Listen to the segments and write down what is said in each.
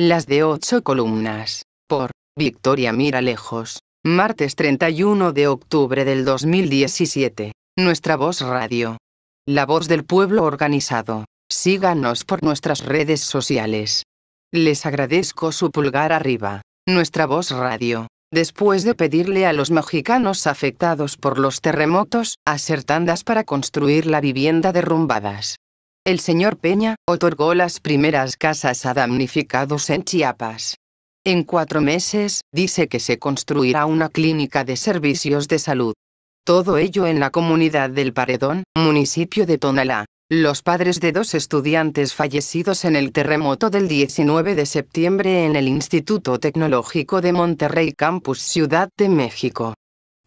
Las de ocho columnas. Por Victoria Mira Lejos, Martes 31 de octubre del 2017. Nuestra voz radio. La voz del pueblo organizado. Síganos por nuestras redes sociales. Les agradezco su pulgar arriba. Nuestra voz radio. Después de pedirle a los mexicanos afectados por los terremotos, hacer tandas para construir la vivienda derrumbadas el señor Peña, otorgó las primeras casas a damnificados en Chiapas. En cuatro meses, dice que se construirá una clínica de servicios de salud. Todo ello en la comunidad del Paredón, municipio de Tonalá. Los padres de dos estudiantes fallecidos en el terremoto del 19 de septiembre en el Instituto Tecnológico de Monterrey Campus Ciudad de México,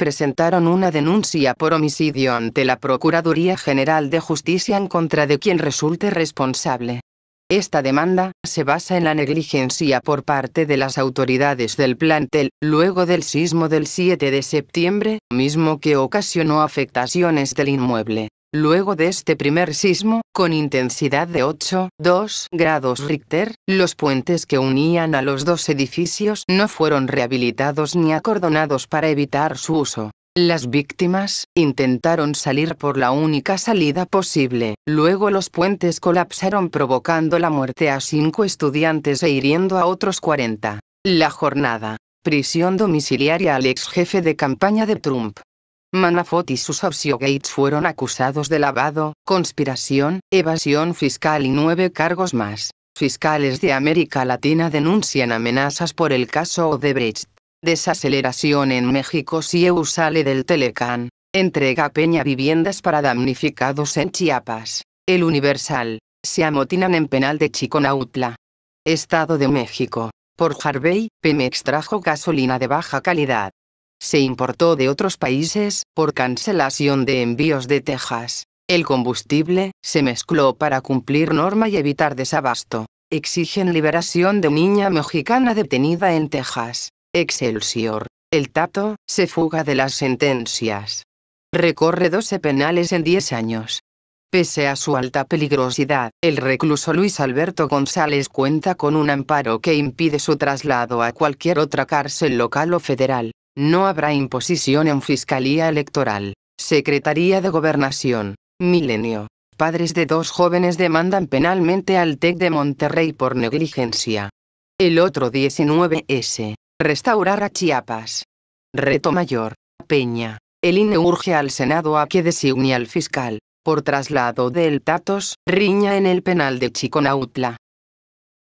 presentaron una denuncia por homicidio ante la Procuraduría General de Justicia en contra de quien resulte responsable. Esta demanda se basa en la negligencia por parte de las autoridades del plantel, luego del sismo del 7 de septiembre, mismo que ocasionó afectaciones del inmueble. Luego de este primer sismo, con intensidad de 8,2 grados Richter, los puentes que unían a los dos edificios no fueron rehabilitados ni acordonados para evitar su uso. Las víctimas intentaron salir por la única salida posible, luego los puentes colapsaron provocando la muerte a cinco estudiantes e hiriendo a otros 40. La jornada. Prisión domiciliaria al ex jefe de campaña de Trump. Manafot y sus Gates fueron acusados de lavado, conspiración, evasión fiscal y nueve cargos más. Fiscales de América Latina denuncian amenazas por el caso Odebrecht. Desaceleración en México si EU sale del Telecán. Entrega Peña viviendas para damnificados en Chiapas. El Universal. Se amotinan en penal de Chiconautla. Estado de México. Por Harvey, Pemex trajo gasolina de baja calidad se importó de otros países, por cancelación de envíos de Texas. El combustible, se mezcló para cumplir norma y evitar desabasto. Exigen liberación de niña mexicana detenida en Texas. Excelsior. El tato, se fuga de las sentencias. Recorre 12 penales en 10 años. Pese a su alta peligrosidad, el recluso Luis Alberto González cuenta con un amparo que impide su traslado a cualquier otra cárcel local o federal. No habrá imposición en Fiscalía Electoral, Secretaría de Gobernación, Milenio. Padres de dos jóvenes demandan penalmente al TEC de Monterrey por negligencia. El otro 19S. Restaurar a Chiapas. Reto mayor. Peña. El INE urge al Senado a que designe al fiscal, por traslado del Tatos, riña en el penal de Chiconautla.